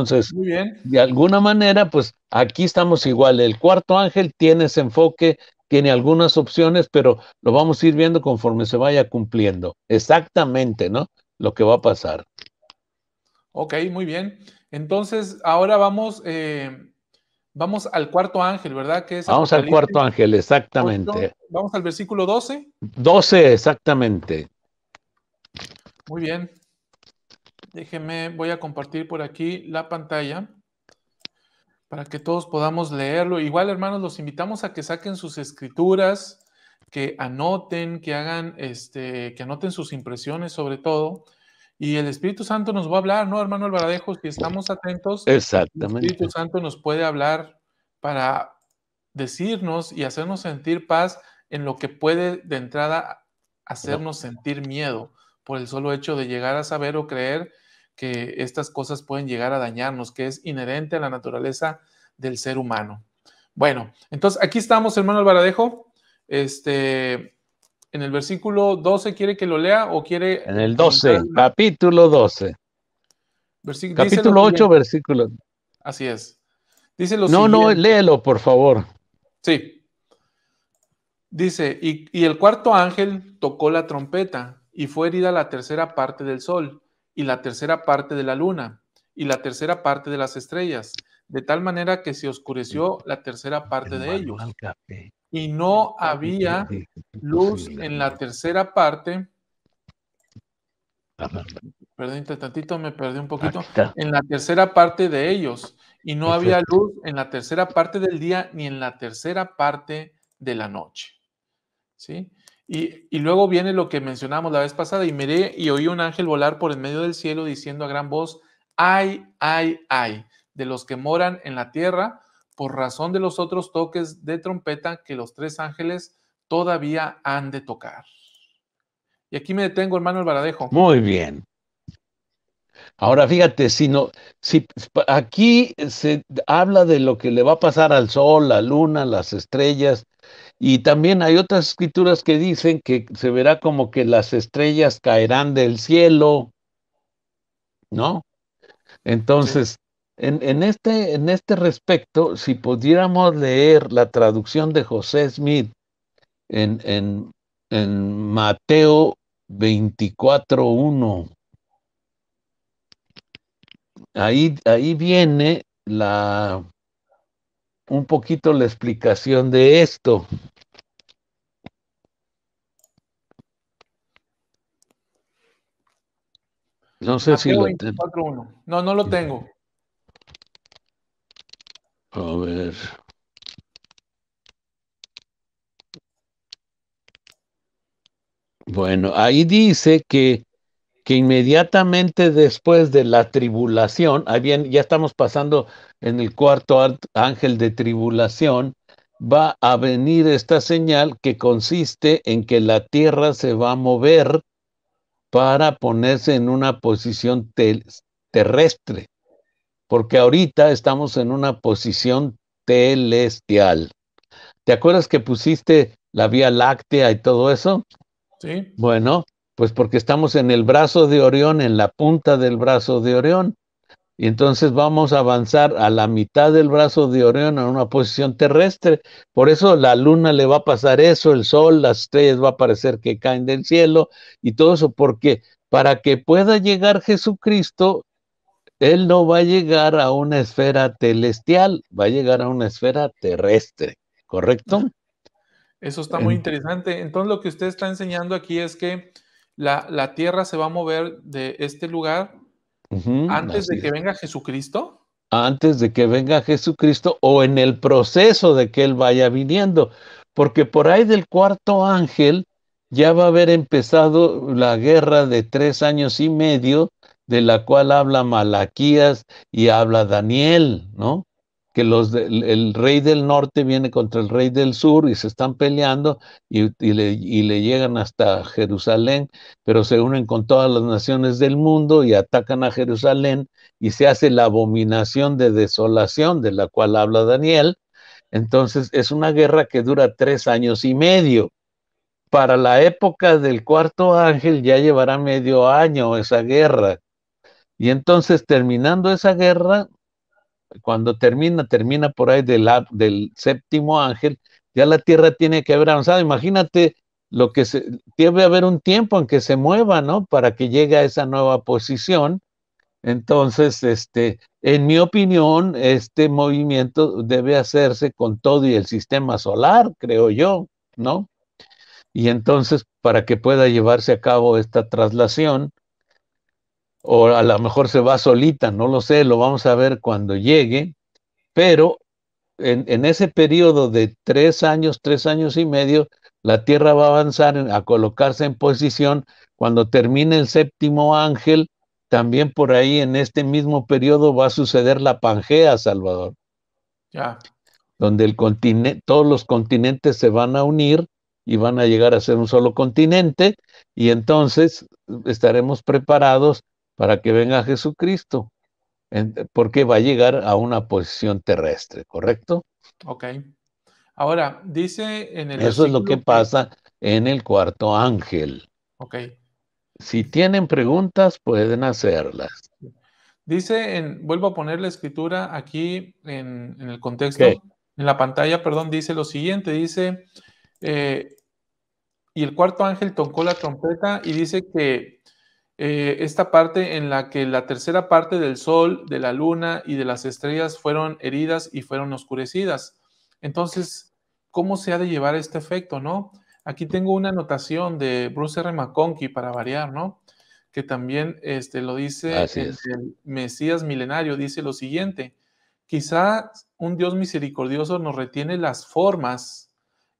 Entonces, de alguna manera, pues aquí estamos igual. El cuarto ángel tiene ese enfoque, tiene algunas opciones, pero lo vamos a ir viendo conforme se vaya cumpliendo. Exactamente, ¿no? Lo que va a pasar. Ok, muy bien. Entonces, ahora vamos, eh, vamos al cuarto ángel, ¿verdad? vamos al cuarto ángel, exactamente. Vamos al versículo 12. 12, exactamente. Muy bien. Déjenme, voy a compartir por aquí la pantalla para que todos podamos leerlo. Igual, hermanos, los invitamos a que saquen sus escrituras, que anoten, que hagan, este, que anoten sus impresiones sobre todo. Y el Espíritu Santo nos va a hablar, ¿no, hermano Alvaradejo? que estamos atentos, Exactamente. el Espíritu Santo nos puede hablar para decirnos y hacernos sentir paz en lo que puede de entrada hacernos sentir miedo por el solo hecho de llegar a saber o creer que estas cosas pueden llegar a dañarnos, que es inherente a la naturaleza del ser humano. Bueno, entonces aquí estamos, hermano Alvaradejo. Este, en el versículo 12, ¿quiere que lo lea o quiere... En el 12, capítulo 12. capítulo 8, versículo. Así es. Dice lo no, no, léelo, por favor. Sí. Dice, y el cuarto ángel tocó la trompeta y fue herida la tercera parte del sol, y la tercera parte de la luna, y la tercera parte de las estrellas, de tal manera que se oscureció la tercera parte de ellos. Y no había luz en la tercera parte. Perdón, tantito, me perdí un poquito. En la tercera parte de ellos. Y no había luz en la tercera parte del día ni en la tercera parte de la noche. ¿sí? Y, luego viene lo que mencionamos la vez pasada, y miré y oí un ángel volar por el medio del cielo diciendo a gran voz, ay, ay, ay, de los que moran en la tierra, por razón de los otros toques de trompeta que los tres ángeles todavía han de tocar. Y aquí me detengo, hermano baradejo Muy bien. Ahora fíjate, si no, si aquí se habla de lo que le va a pasar al sol, la luna, las estrellas, y también hay otras escrituras que dicen que se verá como que las estrellas caerán del cielo, ¿no? Entonces, en, este, en este respecto, si pudiéramos leer la traducción de José Smith en, Mateo 24.1, ahí, ahí viene la, un poquito la explicación de esto. No sé si lo tengo. No, no lo tengo. A ver. Bueno, ahí dice que que inmediatamente después de la tribulación, ahí ya estamos pasando en el cuarto ángel de tribulación, va a venir esta señal que consiste en que la tierra se va a mover para ponerse en una posición terrestre, porque ahorita estamos en una posición celestial. ¿Te acuerdas que pusiste la Vía Láctea y todo eso? Sí. Bueno, pues porque estamos en el brazo de Orión, en la punta del brazo de Orión. Y entonces vamos a avanzar a la mitad del brazo de Orión a una posición terrestre. Por eso la luna le va a pasar eso, el sol, las estrellas va a parecer que caen del cielo y todo eso, porque para que pueda llegar Jesucristo, Él no va a llegar a una esfera celestial, va a llegar a una esfera terrestre, ¿correcto? Eso está muy interesante. Entonces lo que usted está enseñando aquí es que la, tierra se va a mover de este lugar antes de que venga Jesucristo. Antes de que venga Jesucristo o en el proceso de que Él vaya viniendo, porque por ahí del cuarto ángel ya va a haber empezado la guerra de tres años y medio de la cual habla Malaquías y habla Daniel, ¿no? que los el, rey del norte viene contra el rey del sur y se están peleando y, y, le, llegan hasta Jerusalén, pero se unen con todas las naciones del mundo y atacan a Jerusalén y se hace la abominación de desolación de la cual habla Daniel. Entonces es una guerra que dura tres años y medio. Para la época del cuarto ángel ya llevará medio año esa guerra. Y entonces terminando esa guerra, cuando termina, termina por ahí del, séptimo ángel, ya la Tierra tiene que haber avanzado. Imagínate lo que se, debe haber un tiempo en que se mueva, ¿no? Para que llegue a esa nueva posición. Entonces, este, en mi opinión, este movimiento debe hacerse con todo y el sistema solar, creo yo, ¿no? Y entonces, para que pueda llevarse a cabo esta traslación, o a lo mejor se va solita, no lo sé, lo vamos a ver cuando llegue, pero en, ese periodo de tres años, tres años y medio, la Tierra va a avanzar a colocarse en posición cuando termine el séptimo ángel. También por ahí en este mismo periodo va a suceder la Pangea, Salvador. Ya. Donde el continente, todos los continentes se van a unir y van a llegar a ser un solo continente y entonces estaremos preparados para que venga Jesucristo, porque va a llegar a una posición terrestre, ¿correcto? Ok. Ahora, dice en el... Eso es lo que, pasa en el cuarto ángel. Ok. Si tienen preguntas, pueden hacerlas. Dice, en, vuelvo a poner la escritura aquí en, el contexto, en la pantalla, perdón, dice lo siguiente, dice, eh, y el cuarto ángel tocó la trompeta y dice que eh, esta parte en la que la tercera parte del Sol, de la Luna y de las estrellas fueron heridas y fueron oscurecidas. Entonces, ¿cómo se ha de llevar este efecto, no? Aquí tengo una anotación de Bruce R. McConkie para variar, ¿no? Que también este, lo dice el Mesías milenario, dice lo siguiente, quizá un Dios misericordioso nos retiene las formas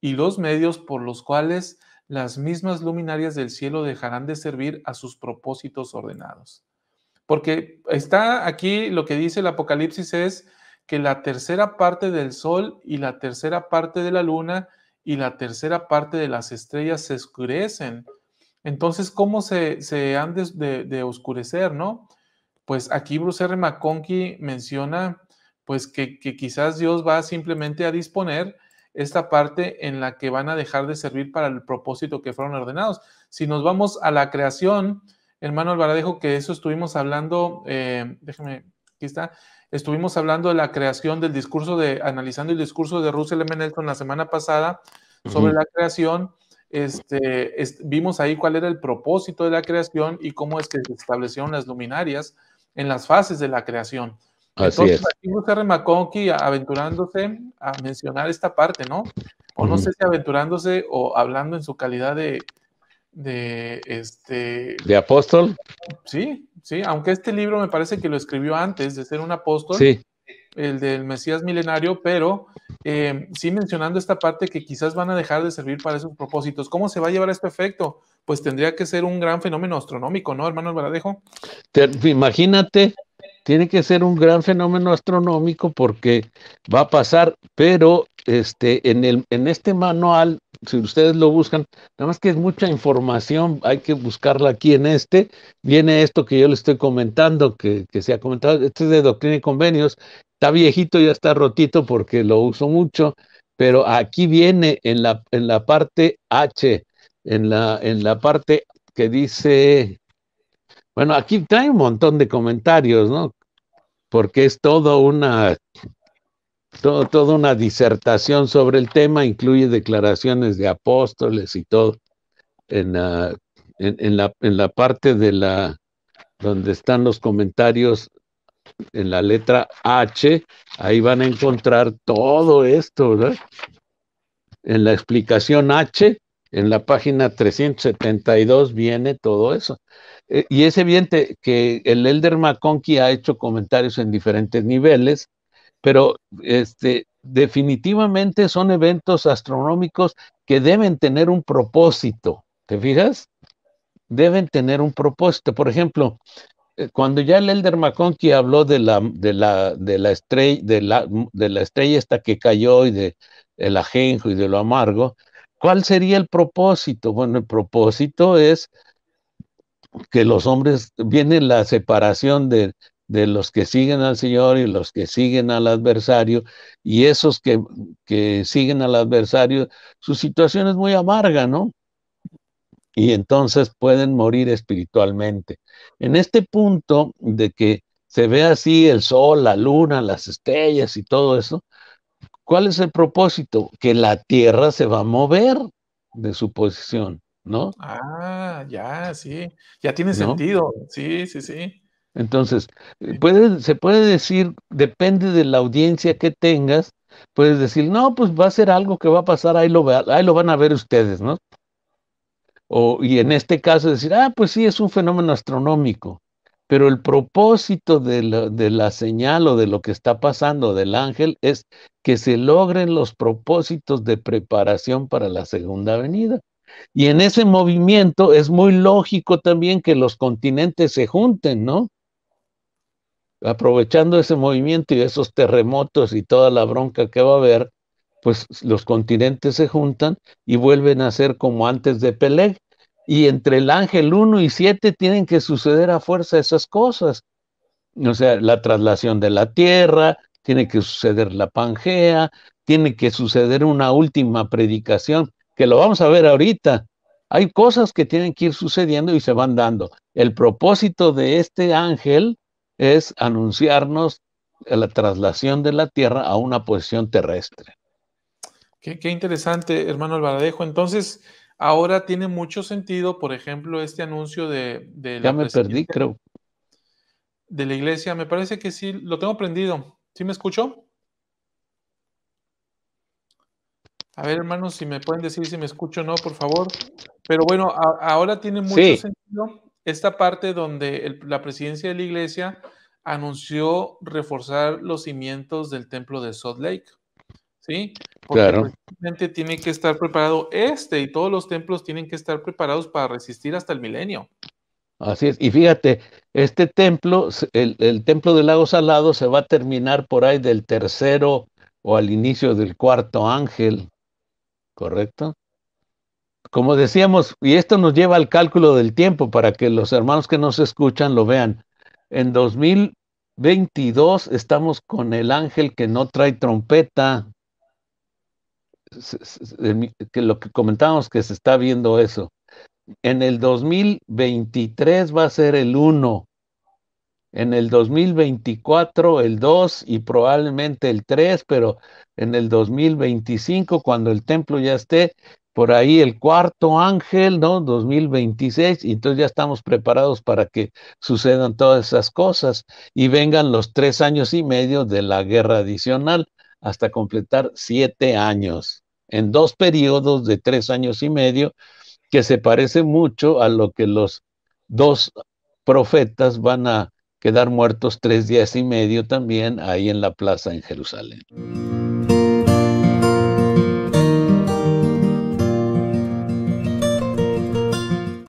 y los medios por los cuales las mismas luminarias del cielo dejarán de servir a sus propósitos ordenados. Porque está aquí lo que dice el Apocalipsis es que la tercera parte del sol y la tercera parte de la luna y la tercera parte de las estrellas se oscurecen. Entonces, ¿cómo se, han de, oscurecer, no? Pues aquí Bruce R. McConkie menciona pues que, que quizás Dios va simplemente a disponer esta parte en la que van a dejar de servir para el propósito que fueron ordenados. Si nos vamos a la creación, hermano Alvaradejo, que eso estuvimos hablando, eh, déjeme, aquí está, estuvimos hablando de la creación del discurso de, analizando el discurso de Russell M. Nelson la semana pasada sobre la creación. Este, vimos ahí cuál era el propósito de la creación y cómo es que se establecieron las luminarias en las fases de la creación. Así Entonces, es. aquí R. aventurándose a mencionar esta parte, ¿no? O no sé si aventurándose o hablando en su calidad de, de este... ¿De apóstol? Sí, sí, aunque este libro me parece que lo escribió antes de ser un apóstol. El del Mesías milenario, pero em, sí mencionando esta parte que quizás van a dejar de servir para esos propósitos. ¿Cómo se va a llevar a este efecto? Pues tendría que ser un gran fenómeno astronómico, ¿no, hermano Albaradejo? imagínate tiene que ser un gran fenómeno astronómico porque va a pasar, pero este, en, el, en este manual, si ustedes lo buscan, nada más que es mucha información, hay que buscarla aquí en este, viene esto que yo le estoy comentando, que, se ha comentado, este es de Doctrina y Convenios, está viejito, ya está rotito porque lo uso mucho, pero aquí viene en la, en la parte H, en la, en la parte que dice bueno, aquí trae un montón de comentarios, ¿no? Porque es todo una, todo, toda una disertación sobre el tema, incluye declaraciones de apóstoles y todo. En, la, en la parte de la, donde están los comentarios en la letra H, ahí van a encontrar todo esto, ¿verdad? En la explicación H en la página 372 viene todo eso. Eh, y es evidente que el Elder McConkie ha hecho comentarios en diferentes niveles, pero este, definitivamente son eventos astronómicos que deben tener un propósito. ¿Te fijas? Deben tener un propósito. Por ejemplo, eh, cuando ya el Elder McConkie habló de la, de la, de la, estrella, de la, de la estrella esta que cayó y de el ajenjo y de lo amargo, ¿Cuál sería el propósito? Bueno, el propósito es que los hombres, viene la separación de, de los que siguen al Señor y los que siguen al adversario, y esos que, que siguen al adversario, su situación es muy amarga, ¿no? Y entonces pueden morir espiritualmente. En este punto de que se ve así el sol, la luna, las estrellas y todo eso, ¿Cuál es el propósito? Que la Tierra se va a mover de su posición, ¿no? Ah, ya, sí. Ya tiene sentido. Sí, sí, sí. Entonces, eh, puede, se puede decir, depende de la audiencia que tengas, puedes decir, no, pues va a ser algo que va a pasar, ahí lo, ahí lo van a ver ustedes, ¿no? O, y en este caso decir, ah, pues sí, es un fenómeno astronómico, pero el propósito de la, señal o de lo que está pasando del ángel es que se logren los propósitos de preparación para la segunda venida. Y en ese movimiento es muy lógico también que los continentes se junten, ¿no? Aprovechando ese movimiento y esos terremotos y toda la bronca que va a haber, pues los continentes se juntan y vuelven a ser como antes de Peleg, y entre el ángel 1 y 7 tienen que suceder a fuerza esas cosas. O sea, la traslación de la tierra, tiene que suceder la Pangea, tiene que suceder una última predicación, que lo vamos a ver ahorita. Hay cosas que tienen que ir sucediendo y se van dando. El propósito de este ángel es anunciarnos la traslación de la tierra a una posición terrestre. Qué, qué interesante, hermano Alvaradejo. Entonces, Ahora tiene mucho sentido, por ejemplo, este anuncio de... de ya la me perdí, creo. De la iglesia, me parece que sí, lo tengo prendido. ¿Sí me escucho? A ver, hermanos, si me pueden decir si me escucho o no, por favor. Pero bueno, ahora tiene mucho sentido esta parte donde la presidencia de la iglesia anunció reforzar los cimientos del templo de Salt Lake. ¿Sí? Porque claro. gente tiene que estar preparado este y todos los templos tienen que estar preparados para resistir hasta el milenio. Así es. Y fíjate, este templo, el, el, templo del lago salado se va a terminar por ahí del tercero o al inicio del cuarto ángel, ¿correcto? Como decíamos, y esto nos lleva al cálculo del tiempo para que los hermanos que nos escuchan lo vean. En 2022 estamos con el ángel que no trae trompeta, que lo que comentábamos que se está viendo eso. En el 2023 va a ser el 1, en el 2024 el 2 y probablemente el 3, pero en el 2025, cuando el templo ya esté, por ahí el cuarto ángel, ¿no? 2026, y entonces ya estamos preparados para que sucedan todas esas cosas y vengan los tres años y medio de la guerra adicional hasta completar siete años en dos periodos de tres años y medio, que se parece mucho a lo que los dos profetas van a quedar muertos tres días y medio también ahí en la plaza en Jerusalén.